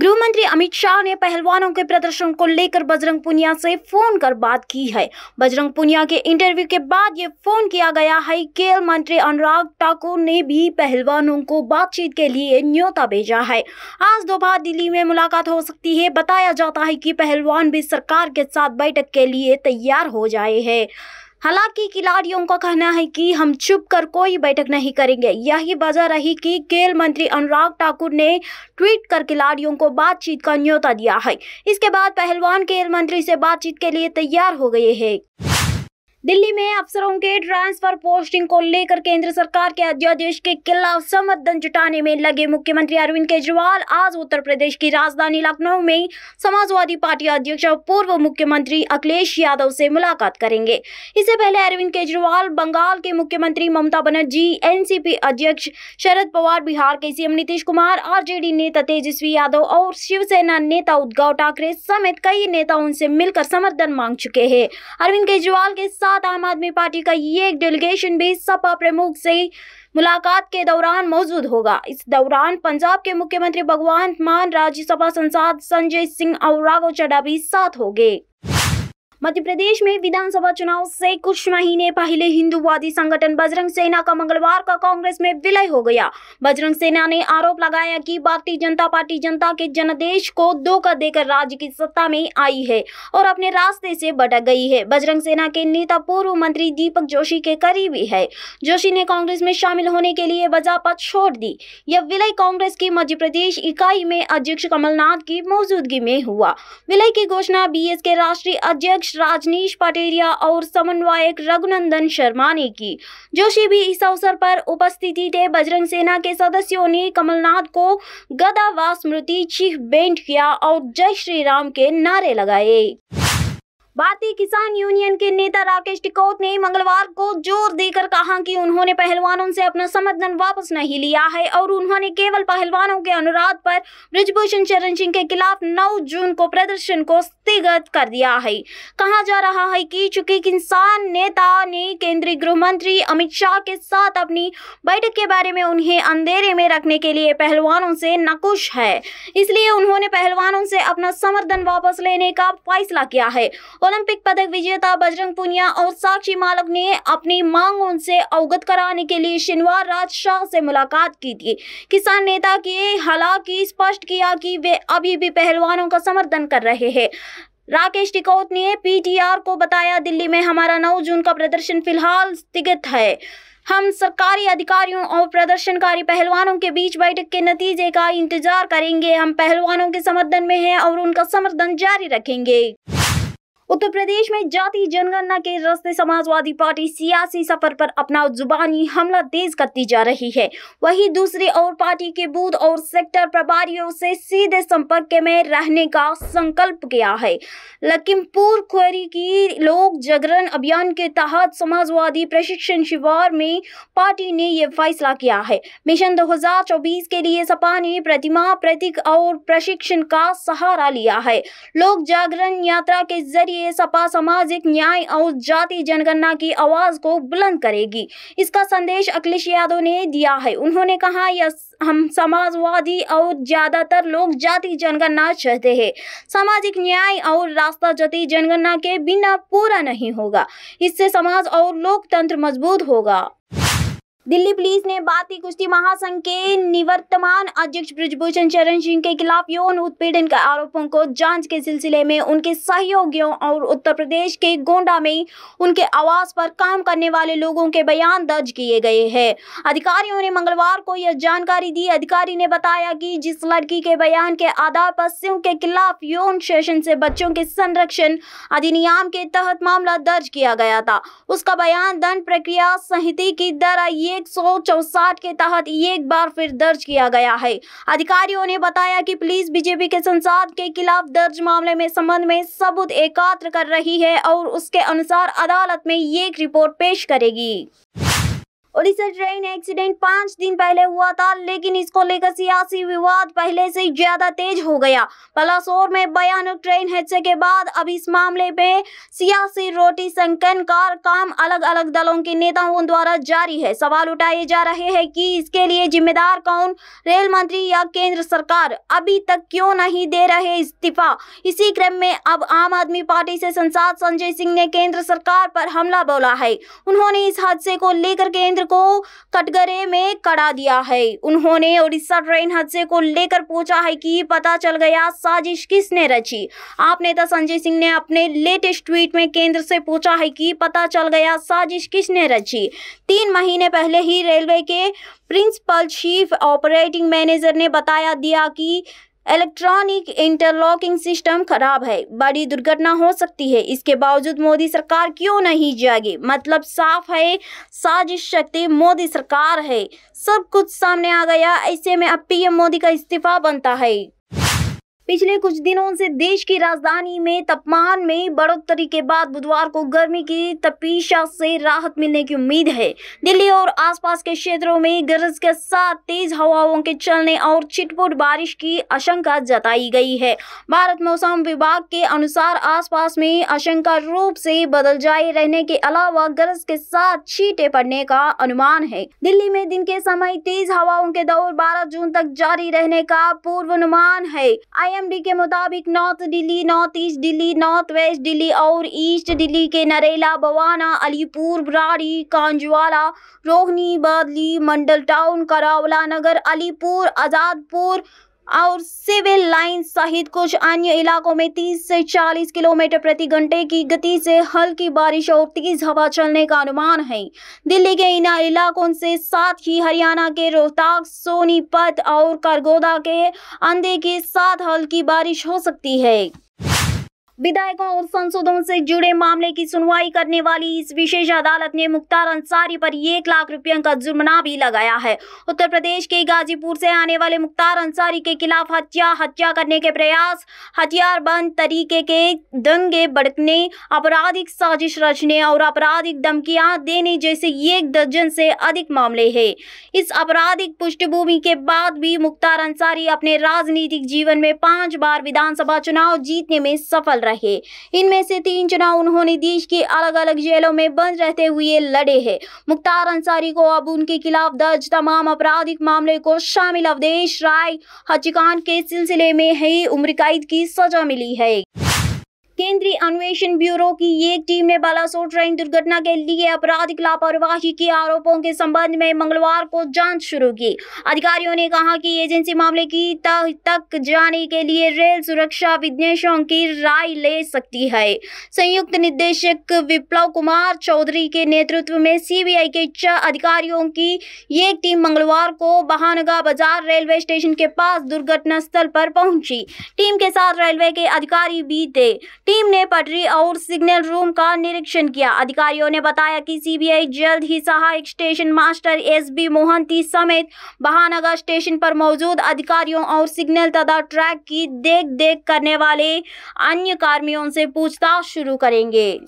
गृह मंत्री अमित शाह ने पहलवानों के प्रदर्शन को लेकर बजरंग पुनिया से फोन कर बात की है बजरंग पुनिया के इंटरव्यू के बाद ये फोन किया गया है खेल मंत्री अनुराग ठाकुर ने भी पहलवानों को बातचीत के लिए न्योता भेजा है आज दोपहर दिल्ली में मुलाकात हो सकती है बताया जाता है कि पहलवान भी सरकार के साथ बैठक के लिए तैयार हो जाए है हालांकि खिलाड़ियों का कहना है कि हम चुप कर कोई बैठक नहीं करेंगे यही वजह रही कि खेल मंत्री अनुराग ठाकुर ने ट्वीट कर खिलाड़ियों को बातचीत का न्योता दिया है इसके बाद पहलवान खेल मंत्री से बातचीत के लिए तैयार हो गए हैं दिल्ली में अफसरों के ट्रांसफर पोस्टिंग को लेकर केंद्र सरकार के अध्यादेश के खिलाफ समर्थन जुटाने में लगे मुख्यमंत्री अरविंद केजरीवाल आज उत्तर प्रदेश की राजधानी लखनऊ में समाजवादी पार्टी अध्यक्ष और पूर्व मुख्यमंत्री अखिलेश यादव से मुलाकात करेंगे इससे पहले अरविंद केजरीवाल बंगाल के मुख्यमंत्री ममता बनर्जी एनसीपी अध्यक्ष शरद पवार बिहार के सीएम नीतीश कुमार आर नेता तेजस्वी यादव और शिवसेना नेता उद्धव ठाकरे समेत कई नेता उनसे मिलकर समर्थन मांग चुके हैं अरविंद केजरीवाल के साथ आम आदमी पार्टी का ये एक डेलीगेशन भी सपा प्रमुख से मुलाकात के दौरान मौजूद होगा इस दौरान पंजाब के मुख्यमंत्री भगवंत मान राज्यसभा सांसद संजय सिंह और राघव चड्डा भी साथ होंगे मध्य प्रदेश में विधानसभा चुनाव से कुछ महीने पहले हिंदूवादी संगठन बजरंग सेना का मंगलवार का कांग्रेस में विलय हो गया बजरंग सेना ने आरोप लगाया कि भारतीय जनता पार्टी जनता के जनादेश को धोखा देकर राज्य की सत्ता में आई है और अपने रास्ते से भटक गई है बजरंग सेना के नेता पूर्व मंत्री दीपक जोशी के करीबी है जोशी ने कांग्रेस में शामिल होने के लिए वजापा छोड़ दी यह विलय कांग्रेस की मध्य प्रदेश इकाई में अध्यक्ष कमलनाथ की मौजूदगी में हुआ विलय की घोषणा बी के राष्ट्रीय अध्यक्ष अध्यक्ष राजनीश पटेरिया और समन्वयक रघुनंदन शर्मा ने की जोशी भी इस अवसर पर उपस्थित थे बजरंग सेना के सदस्यों ने कमलनाथ को गदा व स्मृति चिह बेंट किया और जय श्री राम के नारे लगाए भारतीय किसान यूनियन के नेता राकेश टिकौत ने मंगलवार को जोर देकर कहा कि उन्होंने पहलवानों से अपना समर्थन वापस नहीं लिया है और उन्होंने केवल पहलवानों के अनुराध पर ब्रिजभूषण चरण सिंह के खिलाफ 9 जून को प्रदर्शन को व्यक्तिगत कर दिया है कहा जा रहा है कि चूंकि किसान नेता ने केंद्रीय गृह मंत्री अमित शाह के साथ अपनी बैठक के बारे में उन्हें अंधेरे में रखने के लिए पहलवानों से नकुश है इसलिए उन्होंने पहलवानों से अपना समर्थन वापस लेने का फैसला किया है ओलंपिक पदक विजेता बजरंग पुनिया और साक्षी मालक ने अपनी मांग उनसे अवगत कराने के लिए शनिवार रात शाह से मुलाकात की थी किसान नेता के हालांकि स्पष्ट किया कि वे अभी भी पहलवानों का समर्थन कर रहे हैं राकेश टिकौत ने पीटीआर को बताया दिल्ली में हमारा 9 जून का प्रदर्शन फिलहाल स्थगित है हम सरकारी अधिकारियों और प्रदर्शनकारी पहलवानों के बीच बैठक के नतीजे का इंतजार करेंगे हम पहलवानों के समर्थन में हैं और उनका समर्थन जारी रखेंगे उत्तर प्रदेश में जाति जनगणना के रस्ते समाजवादी पार्टी सियासी सफर पर अपना जुबानी हमला तेज करती जा रही है वहीं दूसरी ओर पार्टी के बूथ और सेक्टर प्रभारियों से सीधे संपर्क में रहने का संकल्प किया है लखीमपुर क्वेरी की लोक जागरण अभियान के तहत समाजवादी प्रशिक्षण शिविर में पार्टी ने यह फैसला किया है मिशन दो के लिए सपा ने प्रतिमा प्रतीक और प्रशिक्षण का सहारा लिया है लोक जागरण यात्रा के जरिए लिए सपा सामाजिक न्याय और जाति जनगणना की आवाज को बुलंद करेगी इसका संदेश अखिलेश यादव ने दिया है उन्होंने कहा यह हम समाजवादी और ज्यादातर लोग जाति जनगणना चाहते हैं सामाजिक न्याय और रास्ता जाति जनगणना के बिना पूरा नहीं होगा इससे समाज और लोकतंत्र मजबूत होगा दिल्ली पुलिस ने भारतीय कुश्ती महासंघ के निवर्तमान अध्यक्ष ब्रजभूषण चरण सिंह के खिलाफ यौन उत्पीड़न के आरोपों को जांच के सिलसिले में उनके सहयोगियों और उत्तर प्रदेश के गोंडा में उनके आवास पर काम करने वाले लोगों के बयान दर्ज किए गए हैं अधिकारियों ने मंगलवार को यह जानकारी दी अधिकारी ने बताया कि जिस लड़की के बयान के आधार पर सिंह के खिलाफ यौन शोषण से बच्चों के संरक्षण अधिनियम के तहत मामला दर्ज किया गया था उसका बयान दंड प्रक्रिया संहिता की दर ये एक के तहत एक बार फिर दर्ज किया गया है अधिकारियों ने बताया कि पुलिस बीजेपी के संसद के खिलाफ दर्ज मामले में संबंध में सबूत एकत्र कर रही है और उसके अनुसार अदालत में एक रिपोर्ट पेश करेगी ओडिशा ट्रेन एक्सीडेंट पांच दिन पहले हुआ था लेकिन इसको लेकर सियासी विवाद पहले से ज्यादा तेज हो गया पलासोर में भयानक ट्रेन हादसे के बाद अब इस मामले में सियासी रोटी संकन कार काम अलग अलग दलों के नेताओं द्वारा जारी है सवाल उठाए जा रहे है की इसके लिए जिम्मेदार कौन रेल मंत्री या केंद्र सरकार अभी तक क्यों नहीं दे रहे इस्तीफा इसी क्रम में अब आम आदमी पार्टी से संसद संजय सिंह ने केंद्र सरकार पर हमला बोला है उन्होंने इस हादसे को लेकर केंद्र को कटगरे में कड़ा दिया है उन्होंने उड़ीसा ट्रेन हादसे को लेकर पूछा है कि पता चल गया साजिश किसने रची आप नेता संजय सिंह ने अपने लेटेस्ट ट्वीट में केंद्र से पूछा है कि पता चल गया साजिश किसने रची तीन महीने पहले ही रेलवे के प्रिंसिपल चीफ ऑपरेटिंग मैनेजर ने बताया दिया कि इलेक्ट्रॉनिक इंटरलॉकिंग सिस्टम खराब है बड़ी दुर्घटना हो सकती है इसके बावजूद मोदी सरकार क्यों नहीं जागी मतलब साफ है साजिश शक्ति मोदी सरकार है सब कुछ सामने आ गया ऐसे में अब पीएम मोदी का इस्तीफा बनता है पिछले कुछ दिनों से देश की राजधानी में तापमान में बढ़ोतरी के बाद बुधवार को गर्मी की तपीशा से राहत मिलने की उम्मीद है दिल्ली और आसपास के क्षेत्रों में गरज के साथ तेज हवाओं के चलने और छिटपुट बारिश की आशंका जताई गई है भारत मौसम विभाग के अनुसार आसपास में आशंका रूप से बदल जाए रहने के अलावा गरज के साथ छीटे पड़ने का अनुमान है दिल्ली में दिन के समय तेज हवाओं के दौर बारह जून तक जारी रहने का पूर्वानुमान है आई आईएमडी के मुताबिक north Delhi north east Delhi north west Delhi और ईस्ट दिल्ली के नरेला बवाना अलीपुर बराड़ी कांजवाला रोहनी बादली मंडल टाउन करावला नगर अलीपुर आज़ादपुर और सिविल लाइन सहित कुछ अन्य इलाकों में 30 से 40 किलोमीटर प्रति घंटे की गति से हल्की बारिश और तेज हवा चलने का अनुमान है दिल्ली के इन इलाकों से साथ ही हरियाणा के रोहताक सोनीपत और करगोदा के अंधे के साथ हल्की बारिश हो सकती है विधायकों और संसदों से जुड़े मामले की सुनवाई करने वाली इस विशेष अदालत ने मुख्तार अंसारी पर एक लाख रुपये का जुर्माना भी लगाया है उत्तर प्रदेश के गाजीपुर से आने वाले मुख्तार अंसारी के खिलाफ हत्या हत्या करने के प्रयास हथियार बंद तरीके के दंगे भड़कने आपराधिक साजिश रचने और आपराधिक धमकियां देने जैसे एक दर्जन से अधिक मामले है इस आपराधिक पृष्ठभूमि के बाद भी मुख्तार अंसारी अपने राजनीतिक जीवन में पांच बार विधानसभा चुनाव जीतने में सफल रहे इनमें से तीन चुनाव उन्होंने देश के अलग अलग जेलों में बंद रहते हुए लड़े है मुख्तार अंसारी को अब उनके खिलाफ दर्ज तमाम आपराधिक मामले को शामिल अवधेश राय हचिकान के सिलसिले में ही उम्र कैद की सजा मिली है केंद्रीय अन्वेषण ब्यूरो की एक टीम ने बालासोट ट्रेन दुर्घटना के लिए अपराधिक लापरवाही के आरोपों के संबंध में मंगलवार को जांच शुरू की अधिकारियों ने कहा कि एजेंसी मामले की तक जाने के लिए रेल सुरक्षा विज्ञेशों की राय ले सकती है संयुक्त निदेशक विप्लव कुमार चौधरी के नेतृत्व में सीबीआई के छह अधिकारियों की एक टीम मंगलवार को बहानगा बाजार रेलवे स्टेशन के पास दुर्घटना स्थल पर पहुंची टीम के साथ रेलवे के अधिकारी भी थे टीम ने पटरी और सिग्नल रूम का निरीक्षण किया अधिकारियों ने बताया कि सीबीआई जल्द ही सहायक स्टेशन मास्टर एसबी मोहंती समेत बहानगर स्टेशन पर मौजूद अधिकारियों और सिग्नल तथा ट्रैक की देख देख करने वाले अन्य कार्मियों से पूछताछ शुरू करेंगे